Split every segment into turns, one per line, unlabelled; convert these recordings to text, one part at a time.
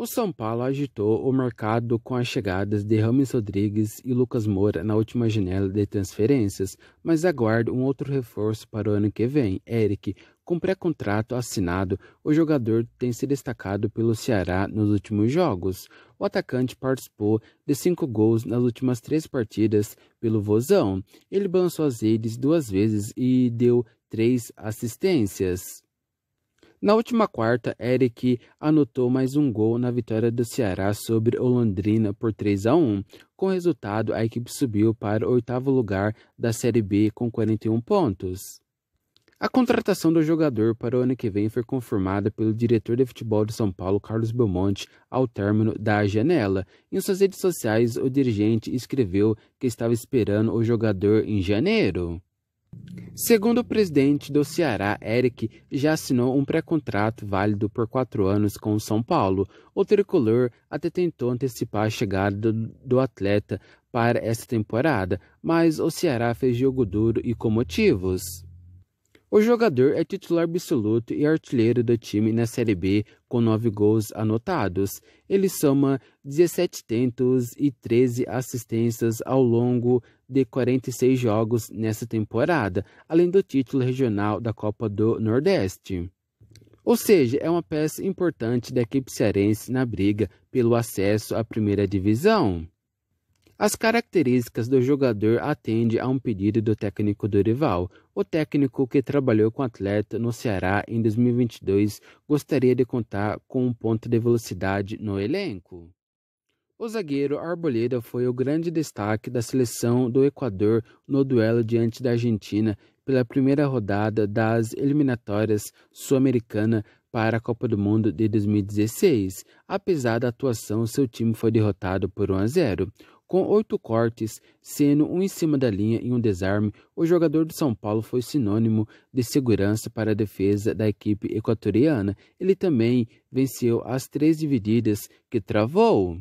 O São Paulo agitou o mercado com as chegadas de Rames Rodrigues e Lucas Moura na última janela de transferências, mas aguarda um outro reforço para o ano que vem. Eric, com pré-contrato assinado, o jogador tem se destacado pelo Ceará nos últimos jogos. O atacante participou de cinco gols nas últimas três partidas pelo Vozão. Ele balançou as redes duas vezes e deu três assistências. Na última quarta, Eric anotou mais um gol na vitória do Ceará sobre o Londrina por 3 a 1. Com o resultado, a equipe subiu para o oitavo lugar da Série B com 41 pontos. A contratação do jogador para o ano que vem foi confirmada pelo diretor de futebol de São Paulo, Carlos Belmonte, ao término da janela. Em suas redes sociais, o dirigente escreveu que estava esperando o jogador em janeiro. Segundo o presidente do Ceará, Eric já assinou um pré-contrato válido por quatro anos com o São Paulo. O tricolor até tentou antecipar a chegada do, atleta para esta temporada, mas o Ceará fez jogo duro e com motivos. O jogador é titular absoluto e artilheiro do time na Série B, com nove gols anotados. Ele soma 17 tentos e 13 assistências ao longo de 46 jogos nessa temporada, além do título regional da Copa do Nordeste. Ou seja, é uma peça importante da equipe cearense na briga pelo acesso à primeira divisão. As características do jogador atendem a um pedido do técnico Dorival. O técnico que trabalhou com o atleta no Ceará em 2022 gostaria de contar com um ponto de velocidade no elenco. O zagueiro Arboleda foi o grande destaque da seleção do Equador no duelo diante da Argentina pela primeira rodada das eliminatórias sul-americana para a Copa do Mundo de 2016. Apesar da atuação, seu time foi derrotado por 1 a 0. Com oito cortes, sendo um em cima da linha e um desarme, o jogador do São Paulo foi sinônimo de segurança para a defesa da equipe equatoriana. Ele também venceu as três divididas que travou.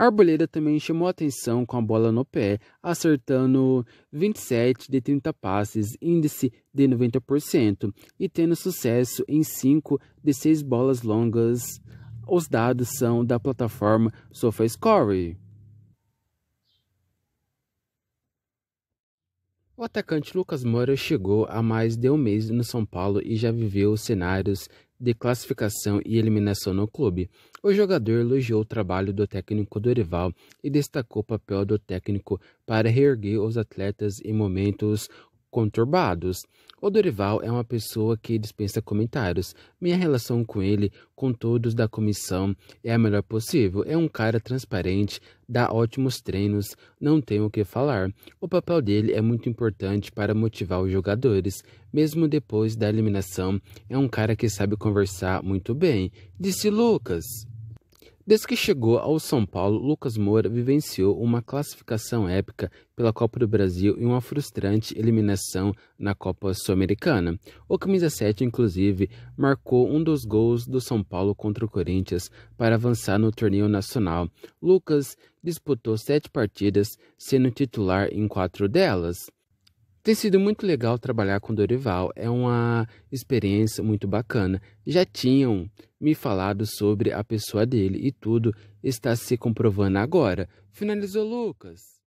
Arboleda também chamou atenção com a bola no pé, acertando 27 de 30 passes, índice de 90%, e tendo sucesso em 5 de 6 bolas longas. Os dados são da plataforma SofaScore. O atacante Lucas Moura chegou há mais de um mês no São Paulo e já viveu cenários de classificação e eliminação no clube. O jogador elogiou o trabalho do técnico Dorival e destacou o papel do técnico para reerguer os atletas em momentos conturbados. O Dorival é uma pessoa que dispensa comentários. Minha relação com ele, com todos da comissão, é a melhor possível. É um cara transparente, dá ótimos treinos, não tem o que falar. O papel dele é muito importante para motivar os jogadores. Mesmo depois da eliminação, é um cara que sabe conversar muito bem, disse Lucas. Desde que chegou ao São Paulo, Lucas Moura vivenciou uma classificação épica pela Copa do Brasil e uma frustrante eliminação na Copa Sul-Americana. O camisa 7, inclusive, marcou um dos gols do São Paulo contra o Corinthians para avançar no torneio nacional. Lucas disputou sete partidas, sendo titular em quatro delas. Tem sido muito legal trabalhar com Dorival, é uma experiência muito bacana. Já tinham me falado sobre a pessoa dele e tudo está se comprovando agora. Finalizou, Lucas.